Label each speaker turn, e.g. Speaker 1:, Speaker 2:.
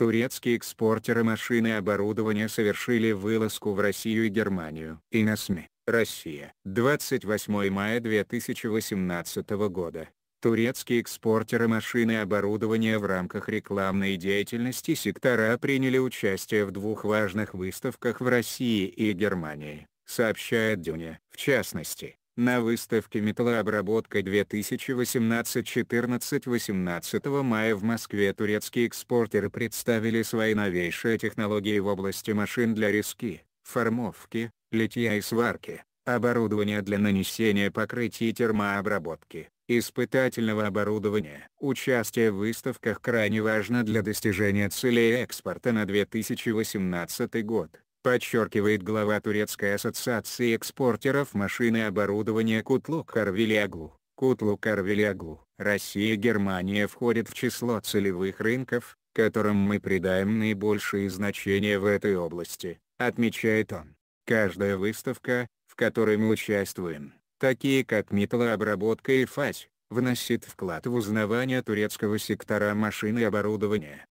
Speaker 1: Турецкие экспортеры машин и оборудования совершили вылазку в Россию и Германию. И на СМИ. Россия. 28 мая 2018 года. Турецкие экспортеры машин и оборудования в рамках рекламной деятельности сектора приняли участие в двух важных выставках в России и Германии, сообщает Дюня. В частности, на выставке «Металлообработка 2018-14» 18 мая в Москве турецкие экспортеры представили свои новейшие технологии в области машин для резки, формовки, литья и сварки, оборудования для нанесения покрытий термообработки, испытательного оборудования. Участие в выставках крайне важно для достижения целей экспорта на 2018 год подчеркивает глава Турецкой ассоциации экспортеров машин и оборудования Кутлу Карвелиаглу. Кутлу Карвелиаглу. Россия и Германия входят в число целевых рынков, которым мы придаем наибольшее значение в этой области, отмечает он. Каждая выставка, в которой мы участвуем, такие как металлообработка и ФАСь, вносит вклад в узнавание турецкого сектора машин и оборудования.